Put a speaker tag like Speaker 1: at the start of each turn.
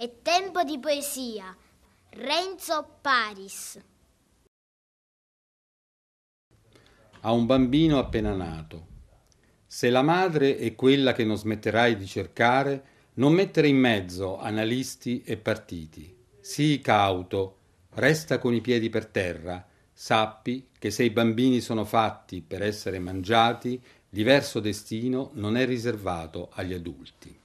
Speaker 1: È tempo di poesia. Renzo Paris.
Speaker 2: A un bambino appena nato. Se la madre è quella che non smetterai di cercare, non mettere in mezzo analisti e partiti. Sii cauto, resta con i piedi per terra, sappi che se i bambini sono fatti
Speaker 3: per essere mangiati, diverso destino non è riservato agli adulti.